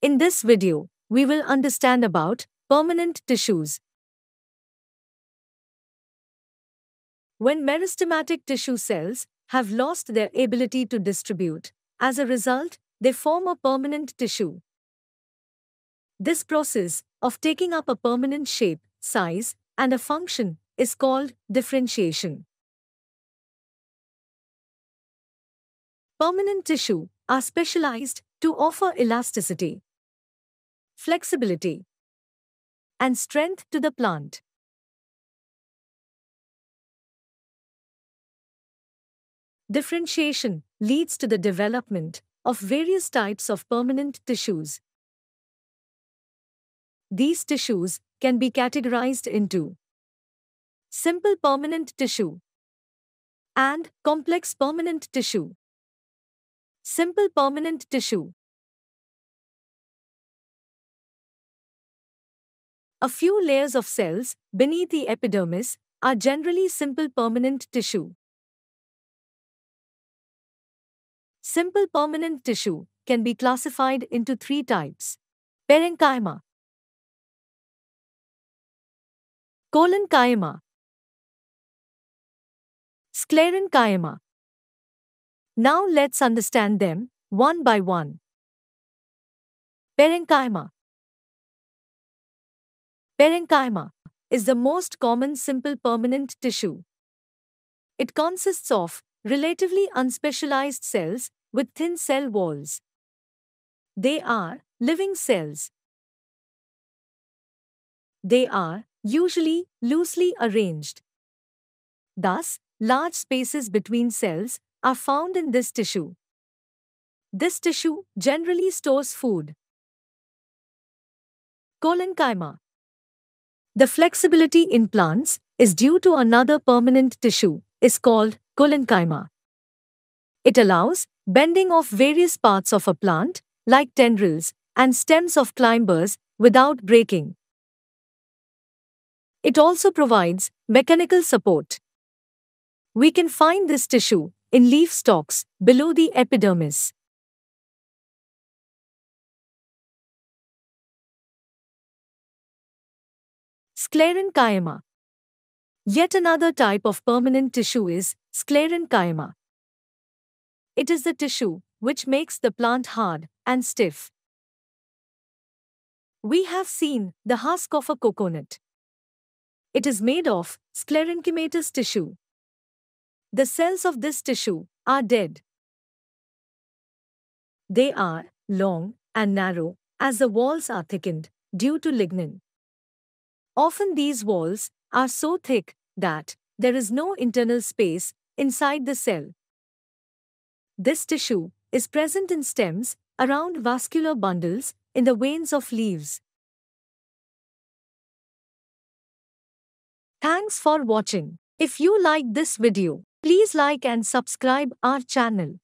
In this video, we will understand about permanent tissues. When meristematic tissue cells have lost their ability to distribute, as a result, they form a permanent tissue. This process of taking up a permanent shape, size, and a function is called differentiation. Permanent tissue are specialized to offer elasticity flexibility, and strength to the plant. Differentiation leads to the development of various types of permanent tissues. These tissues can be categorized into simple permanent tissue and complex permanent tissue. Simple permanent tissue A few layers of cells, beneath the epidermis, are generally simple permanent tissue. Simple permanent tissue can be classified into three types. Parenchyma Colonchyma Sclerenchyma Now let's understand them, one by one. Parenchyma Parenchyma is the most common simple permanent tissue. It consists of relatively unspecialized cells with thin cell walls. They are living cells. They are usually loosely arranged. Thus, large spaces between cells are found in this tissue. This tissue generally stores food. Colon the flexibility in plants is due to another permanent tissue, is called colenchyma. It allows bending of various parts of a plant, like tendrils and stems of climbers, without breaking. It also provides mechanical support. We can find this tissue in leaf stalks below the epidermis. Sclerenchyma. Yet another type of permanent tissue is sclerenchyma. It is the tissue which makes the plant hard and stiff. We have seen the husk of a coconut. It is made of sclerenchymatous tissue. The cells of this tissue are dead. They are long and narrow as the walls are thickened due to lignin. Often these walls are so thick that there is no internal space inside the cell. This tissue is present in stems, around vascular bundles, in the veins of leaves. Thanks for watching. If you like this video, please like and subscribe our channel.